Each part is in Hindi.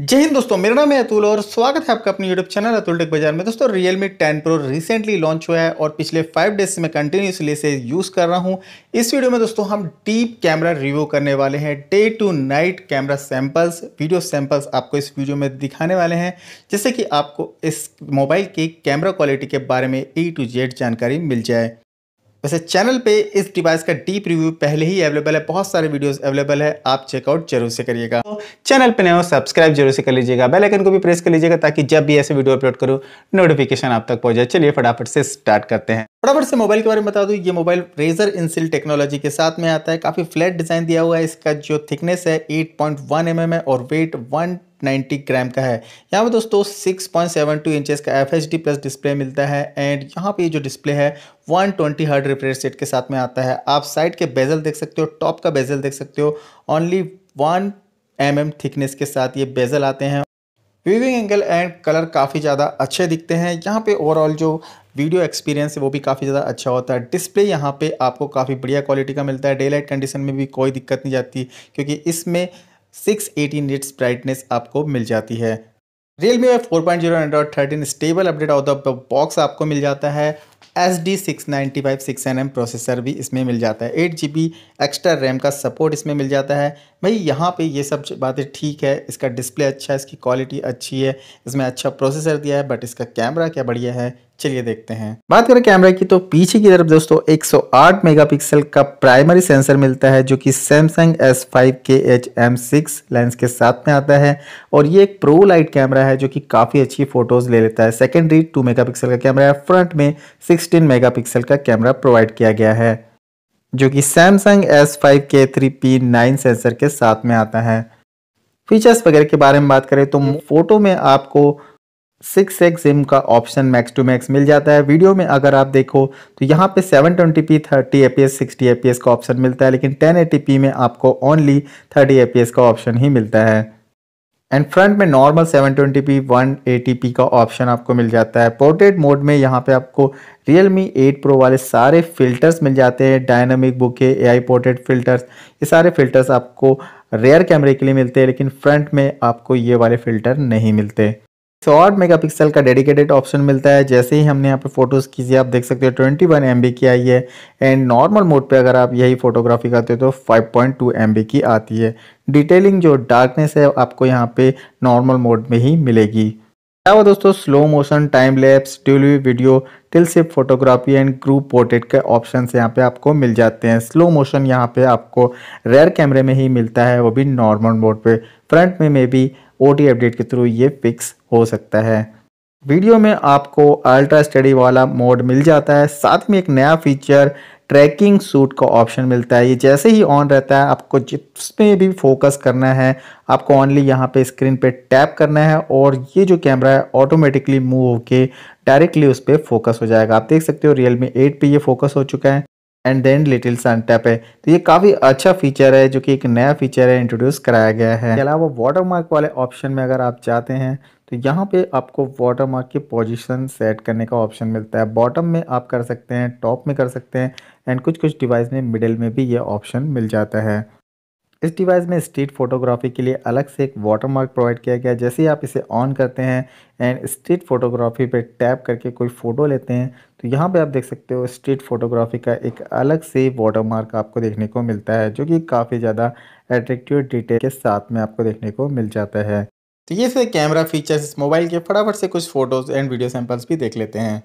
जय हिंद दोस्तों मेरा नाम है अतुल और स्वागत है आपका अपने यूट्यूब चैनल अतुल टेक बाजार में दोस्तों Realme 10 Pro रिसेंटली लॉन्च हुआ है और पिछले फाइव डेज से मैं कंटिन्यूसली इसे यूज़ कर रहा हूँ इस वीडियो में दोस्तों हम डीप कैमरा रिव्यू करने वाले हैं day to night camera samples video samples आपको इस वीडियो में दिखाने वाले हैं जिससे कि आपको इस मोबाइल की कैमरा क्वालिटी के बारे में ए टू जेड जानकारी मिल जाए वैसे चैनल पे इस डिवाइस का डीप रिव्यू पहले ही अवेलेबल है बहुत सारे वीडियोस अवेलेबल है आप चेकआउट जरूर से करिएगा तो चैनल पे नए हो सब्सक्राइब जरूर से कर लीजिएगा बेल आइकन को भी प्रेस कर लीजिएगा ताकि जब भी ऐसे वीडियो अपलोड करूँ नोटिफिकेशन आप तक पहुंच जाए चलिए फटाफट से स्टार्ट करते हैं फटाफट से मोबाइल के बारे में बता दूँ ये मोबाइल रेजर इंसिल टेक्नोलॉजी के साथ में आता है काफ़ी फ्लैट डिज़ाइन दिया हुआ है इसका जो थिकनेस है एट पॉइंट है और वेट वन नाइन्टी ग्राम का है यहाँ पे दोस्तों six point seven two inches का F H D plus display मिलता है एंड यहाँ पे जो डिस्प्ले है वन ट्वेंटी हर्ड रिफ्रेश के साथ में आता है आप साइड के बेजल देख सकते हो टॉप का बेजल देख सकते हो only one M M thickness के साथ ये बेजल आते हैं व्यूविंग एंगल एंड कलर काफ़ी ज़्यादा अच्छे दिखते हैं यहाँ पे ओवरऑल जो वीडियो एक्सपीरियंस है वो भी काफ़ी ज़्यादा अच्छा होता है डिस्प्ले यहाँ पे आपको काफ़ी बढ़िया क्वालिटी का मिलता है डे लाइट कंडीशन में भी कोई दिक्कत नहीं जाती क्योंकि इसमें सिक्स एटी निट्स ब्राइटनेस आपको मिल जाती है Realme four point zero Android thirteen stable update off the box आपको मिल जाता है S D six ninety five six N M processor भी इसमें मिल जाता है eight G B extra RAM का सपोर्ट इसमें मिल जाता है भाई यहाँ पे ये सब बातें ठीक है इसका डिस्प्ले अच्छा है इसकी क्वालिटी अच्छी है इसमें अच्छा प्रोसेसर दिया है बट इसका कैमरा क्या बढ़िया है चलिए देखते हैं बात करें कैमरा की तो पीछे की तरफ दोस्तों 108 मेगापिक्सल का प्राइमरी सेंसर मिलता है जो कि Samsung S five K H M six lens के साथ में आता है और ये एक प्रो लाइट कैमरा है जो कि काफ़ी अच्छी फोटोज़ ले लेता है सेकेंडरी टू मेगापिक्सल का कैमरा है फ्रंट में सिक्सटीन मेगापिक्सल का कैमरा प्रोवाइड किया गया है जो कि Samsung S five K three P nine sensor के साथ में आता है फीचर्स वगैरह के बारे में बात करें तो हम्म। फोटो में आपको सिक्स एक्स जिम का ऑप्शन मैक्स टू मैक्स मिल जाता है वीडियो में अगर आप देखो तो यहाँ पे 720p 30 fps 60 fps का ऑप्शन मिलता है लेकिन 1080p में आपको ओनली 30 fps का ऑप्शन ही मिलता है एंड फ्रंट में नॉर्मल 720p 180p का ऑप्शन आपको मिल जाता है पोर्ट्रेट मोड में यहाँ पे आपको रियलमी 8 प्रो वाले सारे फ़िल्टर्स मिल जाते हैं dynamic bokeh AI portrait filters ये सारे फ़िल्टर्स आपको रेयर कैमरे के लिए मिलते हैं लेकिन फ्रंट में आपको ये वाले फ़िल्टर नहीं मिलते मेगा मेगापिक्सल का डेडिकेटेड ऑप्शन मिलता है जैसे ही हमने यहाँ पे फोटोज़ कीजिए आप देख सकते हो ट्वेंटी वन एम बी की आई है एंड नॉर्मल मोड पे अगर आप यही फोटोग्राफी करते हो तो five point two M B की आती है डिटेलिंग जो डार्कनेस है आपको यहाँ पे नॉर्मल मोड में ही मिलेगी अलावा दोस्तों slow motion time lapse dual view video tilt shift photography and group portrait के ऑप्शन यहाँ पे आपको मिल जाते हैं स्लो मोशन यहाँ पे आपको रेयर कैमरे में ही मिलता है वो भी नॉर्मल मोड पे फ्रंट में मे भी ओ अपडेट के थ्रू ये फिक्स हो सकता है वीडियो में आपको अल्ट्रा स्टडी वाला मोड मिल जाता है साथ में एक नया फीचर ट्रैकिंग सूट का ऑप्शन मिलता है ये जैसे ही ऑन रहता है आपको जिसमें भी फोकस करना है आपको ओनली यहाँ पे स्क्रीन पे टैप करना है और ये जो कैमरा है ऑटोमेटिकली मूव होके डायरेक्टली उस पर फोकस हो जाएगा आप देख सकते हो रियल मी एट पे ये फोकस हो चुका है and then little sun tap है तो ये काफ़ी अच्छा फीचर है जो कि एक नया फीचर है इंट्रोड्यूस कराया गया है इसके अलावा वाटर मार्क वाले ऑप्शन में अगर आप जाते हैं तो यहाँ पे आपको वाटर मार्क की पोजीशन सेट करने का ऑप्शन मिलता है बॉटम में आप कर सकते हैं टॉप में कर सकते हैं एंड कुछ कुछ डिवाइस में मिडिल में भी ये ऑप्शन मिल जाता है इस डिवाइस में स्ट्रीट फोटोग्राफी के लिए अलग से एक वाटरमार्क प्रोवाइड किया गया जैसे ही आप इसे ऑन करते हैं एंड स्ट्रीट फोटोग्राफी पे टैप करके कोई फ़ोटो लेते हैं तो यहाँ पे आप देख सकते हो स्ट्रीट फोटोग्राफी का एक अलग से वाटरमार्क आपको देखने को मिलता है जो कि काफ़ी ज़्यादा एट्रेक्टिव डिटेल के साथ में आपको देखने को मिल जाता है तो ये से कैमरा फीचर्स इस मोबाइल के फटाफट से कुछ फोटोज़ एंड वीडियो सैम्पल्स भी देख लेते हैं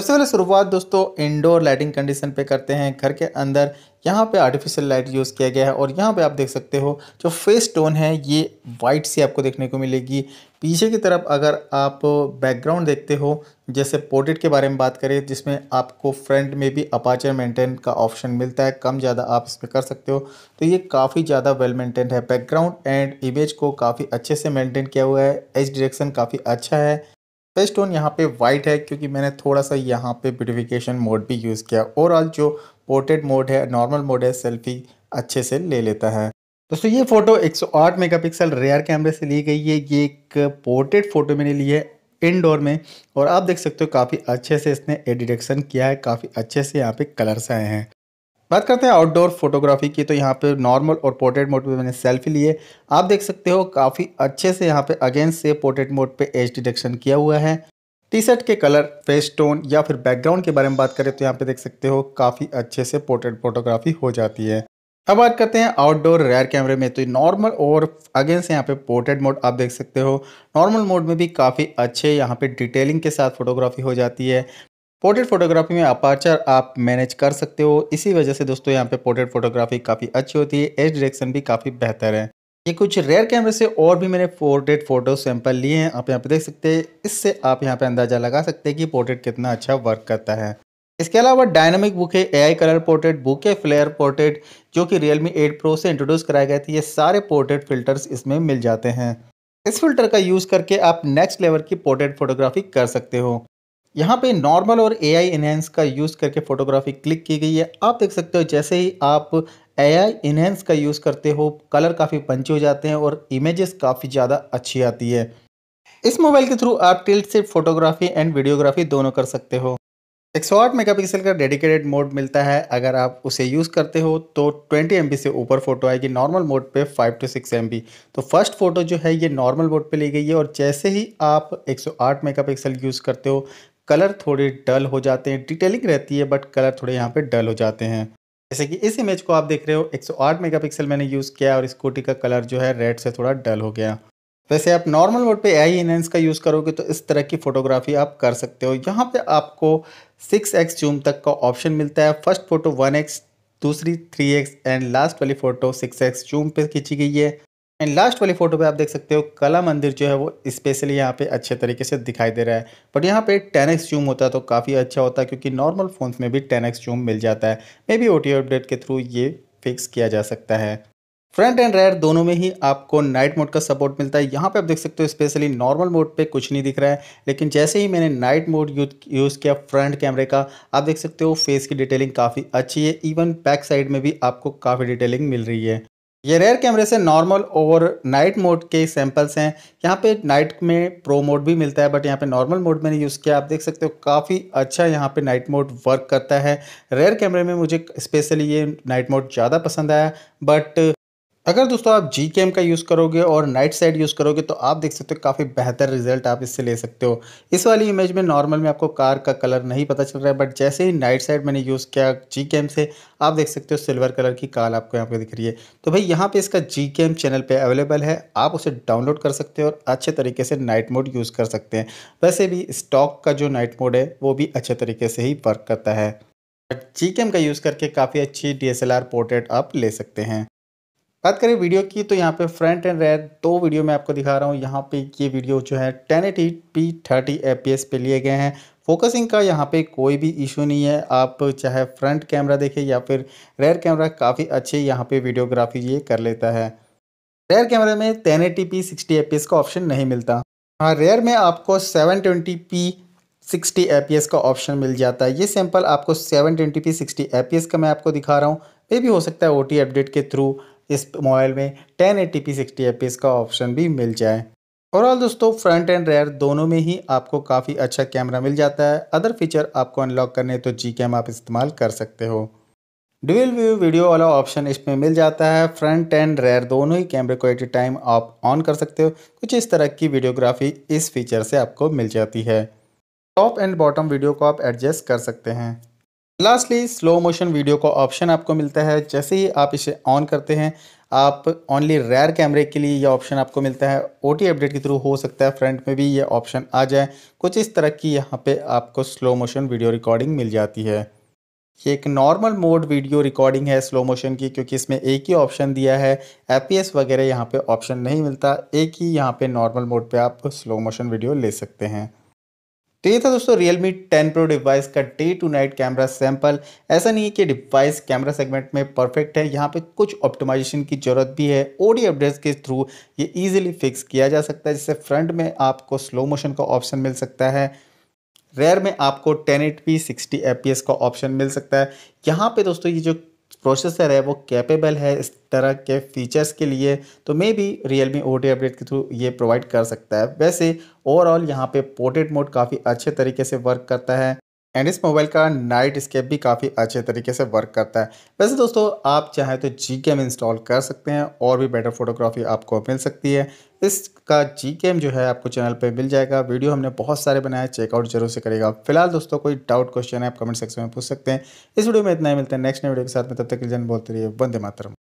सबसे पहले शुरुआत दोस्तों इंडोर लाइटिंग कंडीशन पे करते हैं घर के अंदर यहाँ पे आर्टिफिशियल लाइट यूज़ किया गया है और यहाँ पे आप देख सकते हो जो फेस टोन है ये वाइट सी आपको देखने को मिलेगी पीछे की तरफ अगर आप बैकग्राउंड देखते हो जैसे पोर्ट्रेट के बारे में बात करें जिसमें आपको फ्रंट में भी अपाचर मेंटेन का ऑप्शन मिलता है कम ज़्यादा आप इसमें कर सकते हो तो ये काफ़ी ज़्यादा वेल मेंटेन है बैकग्राउंड एंड इमेज को काफ़ी अच्छे से मेंटेन किया हुआ है एच डिरेक्शन काफ़ी अच्छा है बेस्ट टोन यहाँ पे वाइट है क्योंकि मैंने थोड़ा सा यहाँ पे ब्यूटिफिकेशन मोड भी यूज़ किया ओवरऑल जो पोर्ट्रेट मोड है नॉर्मल मोड है सेल्फी अच्छे से ले लेता है दोस्तों ये फ़ोटो 108 मेगापिक्सल रेयर कैमरे से ली गई है ये एक पोर्ट्रेट फ़ोटो मैंने ली है इनडोर में और आप देख सकते हो काफ़ी अच्छे से इसने एडिटेक्शन किया है काफ़ी अच्छे से यहाँ पे कलर्स आए हैं बात करते हैं आउटडोर फोटोग्राफी की तो यहाँ पे नॉर्मल और पोर्ट्रेट मोड पे मैंने सेल्फी लिए आप देख सकते हो काफ़ी अच्छे से यहाँ पे अगेंस्ट से पोर्ट्रेट मोड पे एज डिटेक्शन किया हुआ है टी शर्ट के कलर फेस टोन या फिर बैकग्राउंड के बारे में बात करें तो यहाँ पे देख सकते हो काफ़ी अच्छे से पोर्ट्रेट फोटोग्राफी हो जाती है अब बात करते हैं आउटडोर रेयर कैमरे में तो नॉर्मल और अगेंस्ट यहाँ पे पोर्ट्रेट मोड आप देख सकते हो नॉर्मल मोड में भी काफ़ी अच्छे यहाँ पे डिटेलिंग के साथ फोटोग्राफी हो जाती है पोर्ट्रेट फोटोग्राफी में अपाचर आप मैनेज कर सकते हो इसी वजह से दोस्तों यहाँ पे पोर्ट्रेट फोटोग्राफी काफ़ी अच्छी होती है एज डायरेक्शन भी काफ़ी बेहतर है ये कुछ रेयर कैमरे से और भी मैंने पोर्ट्रेट फोटो सैंपल लिए हैं आप यहाँ पे देख सकते हैं इससे आप यहाँ पे अंदाज़ा लगा सकते हैं कि पोर्ट्रेट कितना अच्छा वर्क करता है इसके अलावा dynamic bokeh A colour portrait bokeh flare portrait जो कि रियलमी एट प्रो से इंट्रोड्यूस कराए गए थे ये सारे पोर्ट्रेट फिल्टर्स इसमें मिल जाते हैं इस फिल्टर का यूज़ करके आप नेक्स्ट लेवल की पोर्ट्रेट फोटोग्राफी कर सकते हो यहाँ पे नॉर्मल और ए आई इन्हेंस का यूज़ करके फ़ोटोग्राफी क्लिक की गई है आप देख सकते हो जैसे ही आप ए आई इन्हेंस का यूज़ करते हो कलर काफ़ी पंची हो जाते हैं और इमेजेस काफ़ी ज़्यादा अच्छी आती है इस मोबाइल के थ्रू आप टिल्ट से फ़ोटोग्राफी एंड वीडियोग्राफी दोनों कर सकते हो एक सौ आठ मेगा पिक्सल का डेडिकेटेड मोड मिलता है अगर आप उसे यूज़ करते हो तो ट्वेंटी एम से ऊपर फोटो आएगी नॉर्मल मोड पे फाइव टू सिक्स एम तो फर्स्ट फोटो जो है ये नॉर्मल मोड पे ली गई है और जैसे ही आप एक सौ आठ मेगा पिक्सल यूज़ करते हो कलर थोड़े डल हो जाते हैं डिटेलिंग रहती है बट कलर थोड़े यहाँ पे डल हो जाते हैं जैसे कि इस इमेज को आप देख रहे हो 108 मेगापिक्सल मैंने यूज़ किया और स्कूटी का कलर जो है रेड से थोड़ा डल हो गया वैसे आप नॉर्मल मोड पे आई इनहेंस का यूज़ करोगे तो इस तरह की फ़ोटोग्राफी आप कर सकते हो यहाँ पे आपको 6x जूम तक का ऑप्शन मिलता है फर्स्ट फ़ोटो 1x दूसरी 3x एंड लास्ट वाली फ़ोटो 6x जूम पे खींची गई है एंड लास्ट वाली फोटो पे आप देख सकते हो कला मंदिर जो है वो स्पेशली यहाँ पे अच्छे तरीके से दिखाई दे रहा है बट यहाँ पे एक्स जूम होता है तो काफ़ी अच्छा होता है क्योंकि नॉर्मल फ़ोन्स में भी एक्स जूम मिल जाता है मे बी ओ अपडेट के थ्रू ये फिक्स किया जा सकता है फ्रंट एंड रेयर दोनों में ही आपको नाइट मोड का सपोर्ट मिलता है यहाँ पे आप देख सकते हो स्पेशली नॉर्मल मोड पे कुछ नहीं दिख रहा है लेकिन जैसे ही मैंने नाइट मोड यूज़ किया फ्रंट कैमरे का आप देख सकते हो फेस की डिटेलिंग काफ़ी अच्छी है इवन बैक साइड में भी आपको काफ़ी डिटेलिंग मिल रही है ये रेयर कैमरे से नॉर्मल और नाइट मोड के सैंपल्स हैं यहाँ पे नाइट में प्रो मोड भी मिलता है बट यहाँ पे नॉर्मल मोड मैंने यूज़ किया आप देख सकते हो काफ़ी अच्छा यहाँ पे नाइट मोड वर्क करता है रेयर कैमरे में मुझे स्पेशली ये नाइट मोड ज़्यादा पसंद आया बट अगर दोस्तों आप जी कैम का यूज़ करोगे और नाइट साइड यूज़ करोगे तो आप देख सकते हो काफ़ी बेहतर रिजल्ट आप इससे ले सकते हो इस वाली इमेज में नॉर्मल में आपको कार का कलर नहीं पता चल रहा है बट जैसे ही नाइट साइड मैंने यूज़ किया जी कैम से आप देख सकते हो सिल्वर कलर की कार आपको यहाँ पे दिख रही है तो भाई यहाँ पर इसका जी कैम चैनल पर अवेलेबल है आप उसे डाउनलोड कर सकते हो और अच्छे तरीके से नाइट मोड यूज़ कर सकते हैं वैसे भी स्टॉक का जो नाइट मोड है वो भी अच्छे तरीके से ही वर्क करता है जी कैम का यूज़ करके काफ़ी अच्छी डी पोर्ट्रेट आप ले सकते हैं बात करें वीडियो की तो यहाँ पे फ्रंट एंड रेयर दो वीडियो मैं आपको दिखा रहा हूँ यहाँ पे ये वीडियो जो है ten eighty P thirty F पे लिए गए हैं फोकसिंग का यहाँ पे कोई भी इशू नहीं है आप चाहे फ्रंट कैमरा देखें या फिर रेयर कैमरा काफ़ी अच्छे यहाँ पे वीडियोग्राफी ये कर लेता है रेयर कैमरे में ten eighty P sixty F का ऑप्शन नहीं मिलता हाँ रेयर में आपको seven twenty P sixty FPS का ऑप्शन मिल जाता है ये सैंपल आपको seven twenty P sixty FPS का मैं आपको दिखा रहा हूँ ये भी हो सकता है ओ अपडेट के थ्रू इस मोबाइल में टेन एट्टी पी सिक्सटी का ऑप्शन भी मिल जाए ओवरऑल दोस्तों फ्रंट एंड रेयर दोनों में ही आपको काफ़ी अच्छा कैमरा मिल जाता है अदर फीचर आपको अनलॉक करने तो जी कैम आप इस्तेमाल कर सकते हो डुअल व्यू वीडियो वाला ऑप्शन इसमें मिल जाता है फ्रंट एंड रेयर दोनों ही कैमरे को एट ए टाइम आप ऑन कर सकते हो कुछ इस तरह की वीडियोग्राफी इस फीचर से आपको मिल जाती है टॉप एंड बॉटम वीडियो को आप एडजस्ट कर सकते हैं लास्टली स्लो मोशन वीडियो का ऑप्शन आपको मिलता है जैसे ही आप इसे ऑन करते हैं आप ओनली रेयर कैमरे के लिए यह ऑप्शन आपको मिलता है ओ अपडेट के थ्रू हो सकता है फ्रंट में भी ये ऑप्शन आ जाए कुछ इस तरह की यहाँ पे आपको स्लो मोशन वीडियो रिकॉर्डिंग मिल जाती है ये एक नॉर्मल मोड वीडियो रिकॉर्डिंग है स्लो मोशन की क्योंकि इसमें एक ही ऑप्शन दिया है एफ वगैरह यहाँ पे ऑप्शन नहीं मिलता एक ही यहाँ पे नॉर्मल मोड पे आप स्लो मोशन वीडियो ले सकते हैं तो ये था दोस्तों Realme 10 Pro डिवाइस का day to night camera sample ऐसा नहीं है कि डिवाइस कैमरा सेगमेंट में परफेक्ट है यहाँ पे कुछ ऑप्टिमाइजेशन की ज़रूरत भी है ओडी अपडेट्स के थ्रू ये इजीली फिक्स किया जा सकता है जिससे फ्रंट में आपको स्लो मोशन का ऑप्शन मिल सकता है रेयर में आपको टेन एट fps का ऑप्शन मिल सकता है यहाँ पर दोस्तों ये जो प्रोसेसर है वो कैपेबल है इस तरह के फीचर्स के लिए तो maybe Realme O update के थ्रू ये प्रोवाइड कर सकता है वैसे ओवरऑल यहाँ पे पोर्ट्रेट मोड काफ़ी अच्छे तरीके से वर्क करता है एंड इस मोबाइल का नाइट स्केप भी काफ़ी अच्छे तरीके से वर्क करता है वैसे दोस्तों आप चाहें तो जी गेम इंस्टॉल कर सकते हैं और भी बेटर फोटोग्राफी आपको मिल सकती है इसका जी गेम जो है आपको चैनल पे मिल जाएगा वीडियो हमने बहुत सारे बनाए चेकआउट जरूर से करेगा फिलहाल दोस्तों कोई डाउट क्वेश्चन है आप कमेंट सेक्शन में पूछ सकते हैं इस वीडियो में इतना ही मिलता है नेक्स्ट नए वीडियो के साथ में तब तक के जन बोलते रहिए वंदे मातरम